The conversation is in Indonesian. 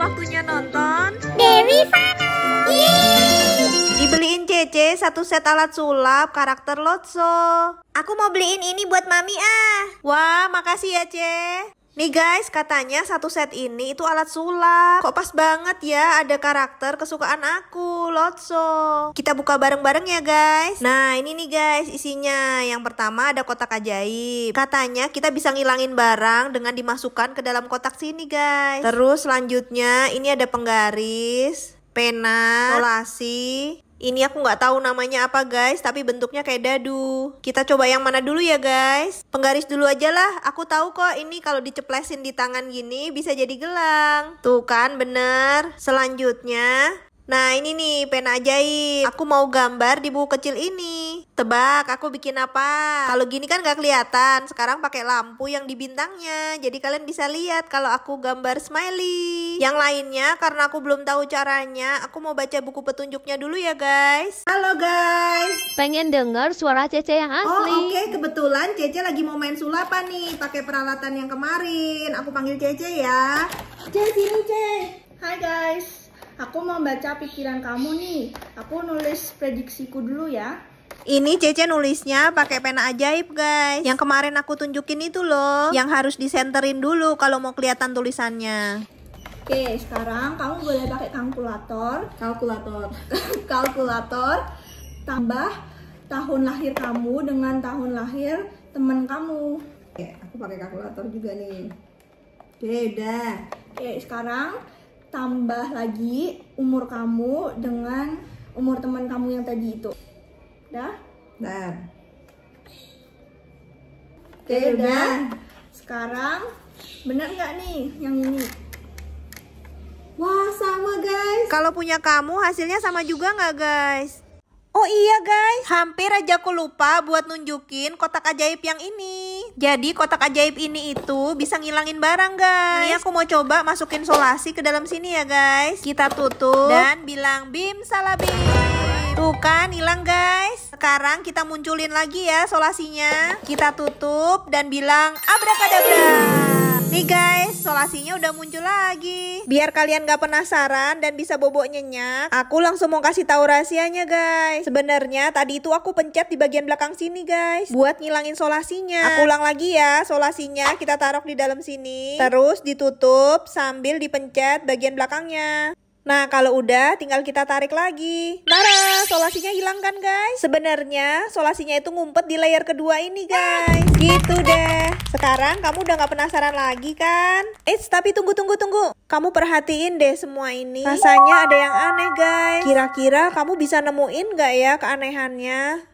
waktunya nonton Dewi Fana. Dibeliin Cece satu set alat sulap karakter Lotso. Aku mau beliin ini buat Mami ah. Wah, makasih ya, Ce. Nih guys, katanya satu set ini itu alat sulap. Kok pas banget ya ada karakter kesukaan aku, Lotso. Kita buka bareng-bareng ya guys. Nah ini nih guys isinya. Yang pertama ada kotak ajaib. Katanya kita bisa ngilangin barang dengan dimasukkan ke dalam kotak sini guys. Terus selanjutnya ini ada penggaris, pena, kolasi, ini aku nggak tahu namanya apa guys, tapi bentuknya kayak dadu. Kita coba yang mana dulu ya guys? Penggaris dulu aja lah, aku tahu kok ini kalau diceplesin di tangan gini bisa jadi gelang. Tuh kan bener. Selanjutnya, Nah ini nih pena ajaib. Aku mau gambar di buku kecil ini. Tebak aku bikin apa? Kalau gini kan gak kelihatan. Sekarang pakai lampu yang di bintangnya. Jadi kalian bisa lihat kalau aku gambar smiley. Yang lainnya karena aku belum tahu caranya. Aku mau baca buku petunjuknya dulu ya guys. Halo guys. Pengen denger suara Cece yang asli. Oh oke okay. kebetulan Cece lagi mau main sulapan nih. Pakai peralatan yang kemarin. Aku panggil Cece ya. Cece sini Cece. Hai guys. Aku mau baca pikiran kamu nih. Aku nulis prediksiku dulu ya. Ini Cece nulisnya pakai pena ajaib guys Yang kemarin aku tunjukin itu loh Yang harus disenterin dulu kalau mau kelihatan tulisannya Oke sekarang kamu boleh pakai kalkulator Kalkulator Kalkulator Tambah tahun lahir kamu dengan tahun lahir teman kamu Oke aku pakai kalkulator juga nih Beda. Oke sekarang tambah lagi umur kamu dengan umur teman kamu yang tadi itu. Dah? Dah. Oke, okay, udah. Sekarang benar nggak nih yang ini? Wah, sama guys. Kalau punya kamu hasilnya sama juga nggak guys? Oh iya guys, hampir aja aku lupa buat nunjukin kotak ajaib yang ini. Jadi kotak ajaib ini itu bisa ngilangin barang guys. Ini aku mau coba masukin solasi ke dalam sini ya guys. Kita tutup dan bilang bim salabim. Tuh kan hilang guys. Sekarang kita munculin lagi ya solasinya. Kita tutup dan bilang abrakadabra. Nih guys, solasinya udah muncul lagi. Biar kalian gak penasaran dan bisa bobo nyenyak, aku langsung mau kasih tahu rahasianya guys. Sebenarnya tadi itu aku pencet di bagian belakang sini guys, buat ngilangin solasinya. Aku ulang lagi ya, solasinya kita taruh di dalam sini, terus ditutup sambil dipencet bagian belakangnya. Nah, kalau udah tinggal kita tarik lagi. Nara, solasinya hilang kan, guys? Sebenarnya solasinya itu ngumpet di layar kedua ini, guys. Gitu deh. Sekarang kamu udah gak penasaran lagi kan? Eits, tapi tunggu, tunggu, tunggu. Kamu perhatiin deh semua ini. Rasanya ada yang aneh guys. Kira-kira kamu bisa nemuin gak ya keanehannya?